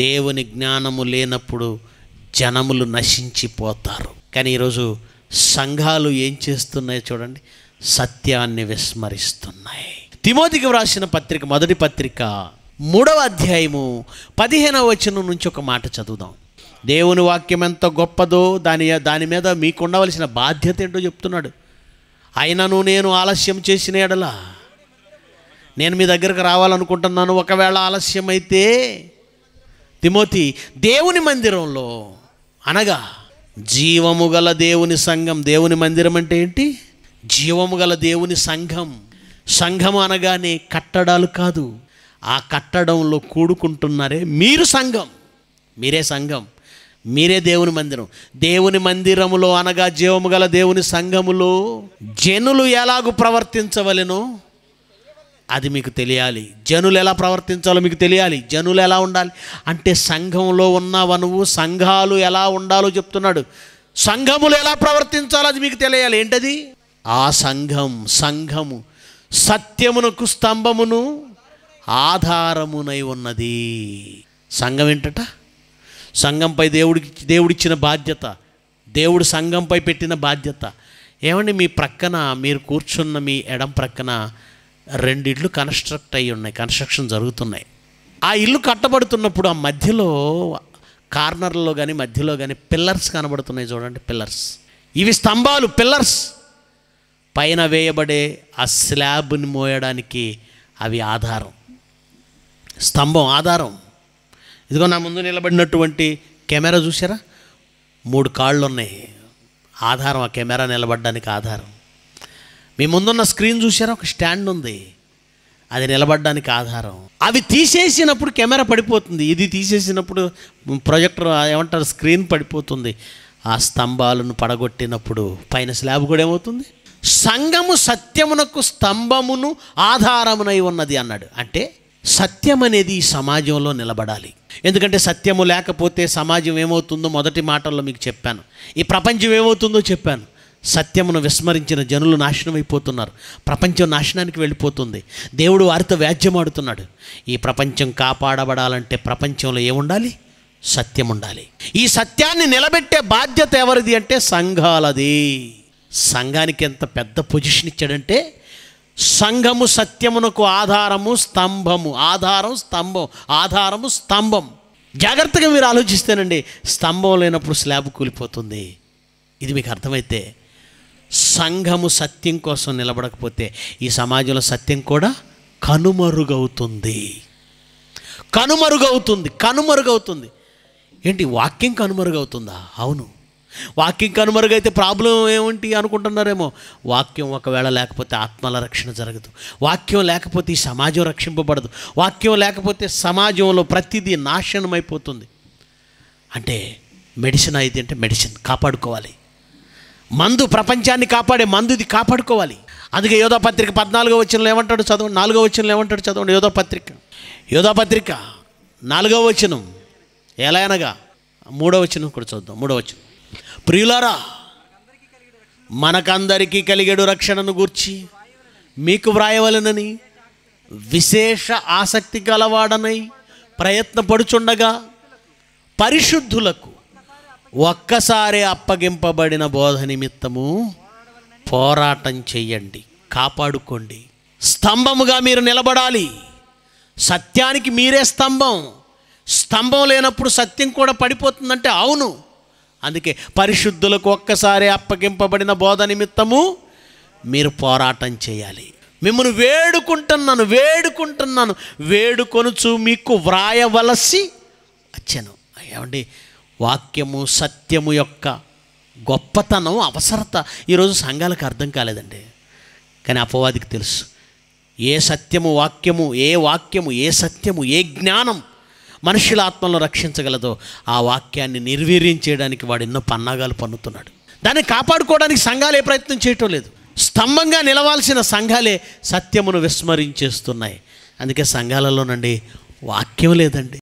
దేవుని జ్ఞానము లేనప్పుడు జనములు నశించిపోతారు కానీ ఈరోజు సంఘాలు ఏం చేస్తున్నాయో చూడండి సత్యాన్ని విస్మరిస్తున్నాయి తిమోతికి వ్రాసిన పత్రిక మొదటి పత్రిక మూడవ అధ్యాయము పదిహేనవ వచనం నుంచి ఒక మాట చదువుదాం దేవుని వాక్యం ఎంత గొప్పదో దాని దాని మీద మీకు ఉండవలసిన బాధ్యత ఏంటో చెప్తున్నాడు అయినను నేను ఆలస్యం చేసిన ఎడలా నేను మీ దగ్గరకు రావాలనుకుంటున్నాను ఒకవేళ ఆలస్యం అయితే తిమోతి దేవుని మందిరంలో అనగా జీవము గల దేవుని సంఘం దేవుని మందిరం అంటే ఏంటి జీవము గల దేవుని సంఘం సంఘం అనగానే కట్టడాలు కాదు ఆ కట్టడంలో కూడుకుంటున్నారే మీరు సంఘం మీరే సంఘం మీరే దేవుని మందిరం దేవుని మందిరములో అనగా జీవము గల దేవుని సంఘములో జనులు ఎలాగూ ప్రవర్తించవలెనో అది మీకు తెలియాలి జనులు ఎలా ప్రవర్తించాలో మీకు తెలియాలి జనులు ఎలా ఉండాలి అంటే సంఘంలో ఉన్నావు నువ్వు సంఘాలు ఎలా ఉండాలో చెప్తున్నాడు సంఘములు ఎలా ప్రవర్తించాలో అది మీకు తెలియాలి ఏంటది ఆ సంఘం సంఘము సత్యమునకు స్తంభమును ఆధారమునై ఉన్నది సంఘం ఏంటట సంఘంపై దేవుడికి దేవుడిచ్చిన బాధ్యత దేవుడు సంఘంపై పెట్టిన బాధ్యత ఏమండి మీ ప్రక్కన మీరు కూర్చున్న మీ ఎడం ప్రక్కన రెండు ఇళ్ళు కన్స్ట్రక్ట్ అయి ఉన్నాయి కన్స్ట్రక్షన్ జరుగుతున్నాయి ఆ ఇల్లు కట్టబడుతున్నప్పుడు ఆ మధ్యలో కార్నర్లో కానీ మధ్యలో కానీ పిల్లర్స్ కనబడుతున్నాయి చూడండి పిల్లర్స్ ఇవి స్తంభాలు పిల్లర్స్ పైన వేయబడే ఆ స్లాబ్ని మోయడానికి అవి ఆధారం స్తంభం ఆధారం ఇదిగో నా ముందు నిలబడినటువంటి కెమెరా చూసారా మూడు కాళ్ళు ఉన్నాయి ఆధారం ఆ కెమెరా నిలబడడానికి ఆధారం మీ ముందున్న స్క్రీన్ చూసారా ఒక స్టాండ్ ఉంది అది నిలబడడానికి ఆధారం అవి తీసేసినప్పుడు కెమెరా పడిపోతుంది ఇది తీసేసినప్పుడు ప్రొజెక్టర్ ఏమంటారు స్క్రీన్ పడిపోతుంది ఆ స్తంభాలను పడగొట్టినప్పుడు పైన స్లాబ్ కూడా ఏమవుతుంది సంఘము సత్యమునకు స్తంభమును ఆధారమునై ఉన్నది అన్నాడు అంటే సత్యం అనేది ఈ సమాజంలో నిలబడాలి ఎందుకంటే సత్యము లేకపోతే సమాజం ఏమవుతుందో మొదటి మాటల్లో మీకు చెప్పాను ఈ ప్రపంచం ఏమవుతుందో చెప్పాను సత్యమును విస్మరించిన జనులు నాశనం అయిపోతున్నారు ప్రపంచం నాశనానికి వెళ్ళిపోతుంది దేవుడు వారితో వ్యాజ్యమాడుతున్నాడు ఈ ప్రపంచం కాపాడబడాలంటే ప్రపంచంలో ఏముండాలి సత్యం ఉండాలి ఈ సత్యాన్ని నిలబెట్టే బాధ్యత ఎవరిది అంటే సంఘాలది సంఘానికి ఎంత పెద్ద పొజిషన్ ఇచ్చాడంటే సంఘము సత్యమునకు ఆధారము స్తంభము ఆధారం స్తంభం ఆధారము స్తంభం జాగ్రత్తగా మీరు ఆలోచిస్తేనండి స్తంభం లేనప్పుడు స్లాబ్ కూలిపోతుంది ఇది మీకు అర్థమైతే సంఘము సత్యం కోసం నిలబడకపోతే ఈ సమాజంలో సత్యం కూడా కనుమరుగవుతుంది కనుమరుగవుతుంది కనుమరుగవుతుంది ఏంటి వాక్యం కనుమరుగవుతుందా అవును వాక్యం కనుమరుగైతే ప్రాబ్లం ఏమిటి అనుకుంటున్నారేమో వాక్యం ఒకవేళ లేకపోతే ఆత్మల రక్షణ జరగదు వాక్యం లేకపోతే ఈ సమాజం రక్షింపబడదు వాక్యం లేకపోతే సమాజంలో ప్రతిదీ నాశనం అయిపోతుంది అంటే మెడిసిన్ అయితే అంటే మెడిసిన్ కాపాడుకోవాలి మందు ప్రపంచాన్ని కాపాడే మందుది కాపాడుకోవాలి అందుకే యోధాపత్రిక పద్నాలుగో వచ్చిన ఏమంటాడు చదవండి నాలుగో వచ్చిన ఏమంటాడు చదవండి యోధాపత్రిక యోధాపత్రిక నాలుగో వచనం ఎలా అనగా మూడో వచనం కూడా చూద్దాం మూడో వచనం ప్రియులారా మనకందరికీ కలిగేడు రక్షణను గూర్చి మీకు వ్రాయవలనని విశేష ఆసక్తి కలవాడనై ప్రయత్నపడుచుండగా పరిశుద్ధులకు ఒక్కసారే అప్పగింపబడిన బోధ నిమిత్తము పోరాటం చెయ్యండి కాపాడుకోండి స్తంభముగా మీరు నిలబడాలి సత్యానికి మీరే స్తంభం స్తంభం లేనప్పుడు సత్యం కూడా పడిపోతుందంటే అవును అందుకే పరిశుద్ధులకు ఒక్కసారి అప్పగింపబడిన బోధ నిమిత్తము మీరు పోరాటం చేయాలి మిమ్మల్ని వేడుకుంటున్నాను వేడుకుంటున్నాను వేడుకొనుచు మీకు వ్రాయవలసి వచ్చాను ఏమండి వాక్యము సత్యము యొక్క గొప్పతనం అవసరత ఈరోజు సంఘాలకు అర్థం కాలేదండి కానీ అపవాదికి తెలుసు ఏ సత్యము వాక్యము ఏ వాక్యము ఏ సత్యము ఏ జ్ఞానం మనుషుల ఆత్మలను రక్షించగలదో ఆ వాక్యాన్ని నిర్వీర్యం చేయడానికి వాడు ఎన్నో పన్నాగాలు పన్నుతున్నాడు దాన్ని కాపాడుకోవడానికి సంఘాలు ఏ ప్రయత్నం చేయటం లేదు స్తంభంగా నిలవాల్సిన సంఘాలే సత్యమును విస్మరించేస్తున్నాయి అందుకే సంఘాలలోనండి వాక్యం లేదండి